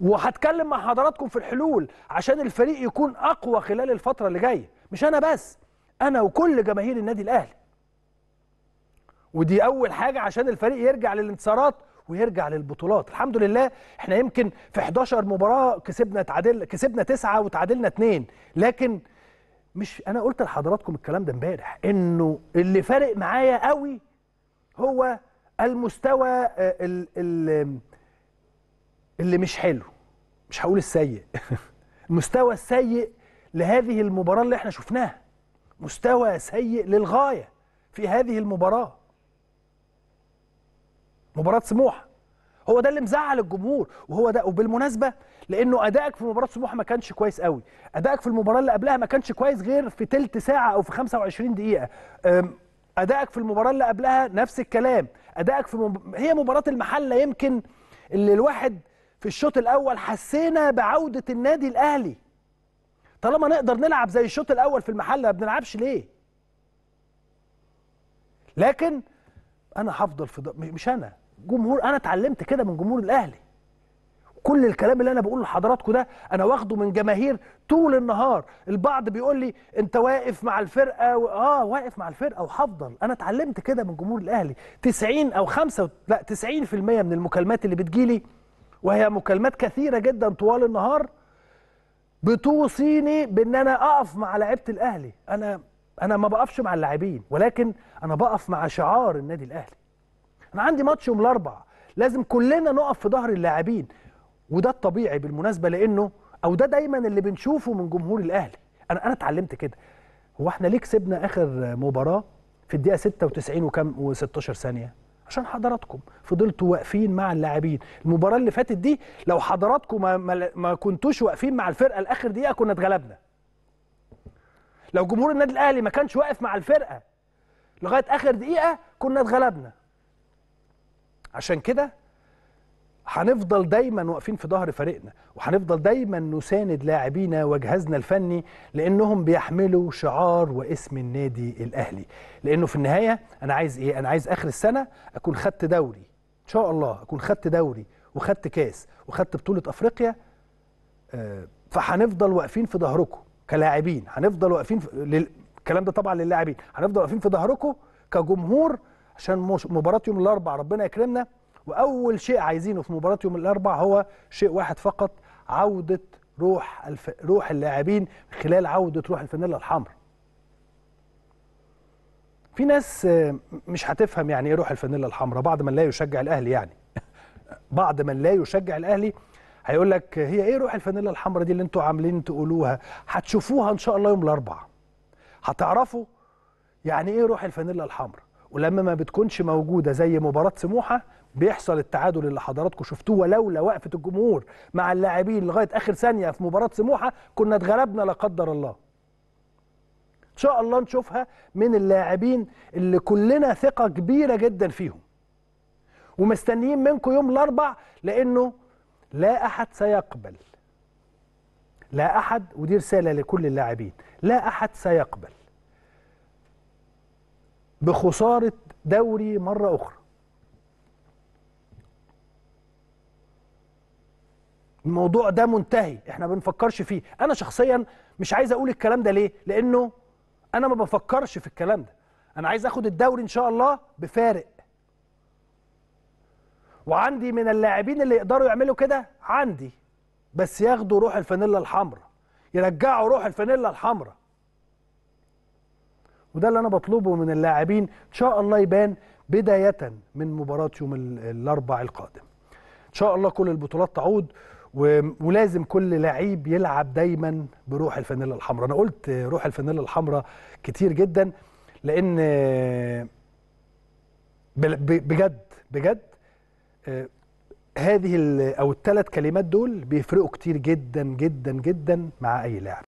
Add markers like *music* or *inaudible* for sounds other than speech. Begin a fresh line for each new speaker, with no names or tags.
وهتكلم مع حضراتكم في الحلول عشان الفريق يكون اقوى خلال الفتره اللي جايه مش انا بس انا وكل جماهير النادي الاهلي ودي اول حاجه عشان الفريق يرجع للانتصارات ويرجع للبطولات الحمد لله احنا يمكن في 11 مباراه كسبنا تعادل كسبنا 9 وتعادلنا 2 لكن مش انا قلت لحضراتكم الكلام ده امبارح انه اللي فارق معايا قوي هو المستوى آه، ال ال اللي مش حلو مش هقول السيء المستوى *laughs* السيء لهذه المباراه اللي احنا شفناها مستوى سيء للغايه في هذه المباراه مباراه سموحه هو ده اللي مزعل الجمهور وهو ده وبالمناسبه لانه ادائك في مباراه سموحه ما كانش كويس قوي ادائك في المباراه اللي قبلها ما كانش كويس غير في تلت ساعه او في 25 دقيقه ادائك في المباراه اللي قبلها نفس الكلام ادائك في مب... هي مباراه المحله يمكن اللي الواحد في الشوط الاول حسينا بعوده النادي الاهلي طالما نقدر نلعب زي الشوط الاول في المحل ما بنلعبش ليه لكن انا هفضل في مش انا جمهور انا اتعلمت كده من جمهور الاهلي كل الكلام اللي انا بقوله لحضراتكم ده انا واخده من جماهير طول النهار البعض بيقول لي انت واقف مع الفرقه و... اه واقف مع الفرقه وهفضل انا اتعلمت كده من جمهور الاهلي 90 او 5 لا 90% من المكالمات اللي بتجيلي وهي مكالمات كثيرة جدا طوال النهار بتوصيني بان انا اقف مع لعيبه الاهلي انا انا ما بقفش مع اللاعبين ولكن انا بقف مع شعار النادي الاهلي انا عندي ماتش يوم الاربع لازم كلنا نقف في ظهر اللاعبين وده الطبيعي بالمناسبه لانه او ده دايما اللي بنشوفه من جمهور الاهلي انا انا اتعلمت كده هو احنا ليه كسبنا اخر مباراه في الدقيقه 96 وكام و16 ثانيه عشان حضراتكم فضلتوا واقفين مع اللاعبين المباراه اللي فاتت دي لو حضراتكم ما, ما, ما كنتوش واقفين مع الفرقه لاخر دقيقه كنا اتغلبنا لو جمهور النادي الاهلي ما كانش واقف مع الفرقه لغايه اخر دقيقه كنا اتغلبنا عشان كده هنفضل دايما واقفين في ظهر فريقنا وهنفضل دايما نساند لاعبينا وجهازنا الفني لانهم بيحملوا شعار واسم النادي الاهلي لانه في النهايه انا عايز ايه انا عايز اخر السنه اكون خدت دوري ان شاء الله اكون خدت دوري وخدت كاس وخدت بطوله افريقيا آه، فهنفضل واقفين في ظهركم كلاعبين هنفضل واقفين الكلام ده طبعا للاعبين هنفضل واقفين في ظهركم كجمهور عشان مباراه يوم الاربعاء ربنا يكرمنا واول شيء عايزينه في مباراه يوم الاربعاء هو شيء واحد فقط عوده روح الف... روح اللاعبين خلال عوده روح الفانيلا الحمراء في ناس آه، مش هتفهم يعني ايه روح الفانيلا الحمراء بعد من لا يشجع الاهلي يعني *laughs* بعد من لا يشجع الاهلي هيقول لك هي ايه روح الفانيلا الحمراء دي اللي انتوا عاملين تقولوها هتشوفوها ان شاء الله يوم الاربعاء هتعرفوا يعني ايه روح الفانيلا الحمراء ولما ما بتكونش موجوده زي مباراه سموحه بيحصل التعادل اللي حضراتكم شفتوه ولولا وقفه الجمهور مع اللاعبين لغايه اخر ثانيه في مباراه سموحه كنا اتغلبنا لا قدر الله. ان شاء الله نشوفها من اللاعبين اللي كلنا ثقه كبيره جدا فيهم. ومستنيين منكم يوم الاربع لانه لا احد سيقبل. لا احد ودي رساله لكل اللاعبين، لا احد سيقبل بخسارة دوري مرة أخرى الموضوع ده منتهي احنا ما بنفكرش فيه انا شخصيا مش عايز اقول الكلام ده ليه لانه انا ما بفكرش في الكلام ده انا عايز اخد الدوري ان شاء الله بفارق وعندي من اللاعبين اللي يقدروا يعملوا كده عندي بس ياخدوا روح الفانيلا الحمراء يرجعوا روح الفانيلا الحمراء وده اللي انا بطلبه من اللاعبين ان شاء الله يبان بدايه من مباراه يوم الاربع القادم ان شاء الله كل البطولات تعود ولازم كل لعيب يلعب دايما بروح الفانيلا الحمراء انا قلت روح الفانيلا الحمراء كتير جدا لان بجد بجد آه، هذه او الثلاث كلمات دول بيفرقوا كتير جدا جدا جدا مع اي لاعب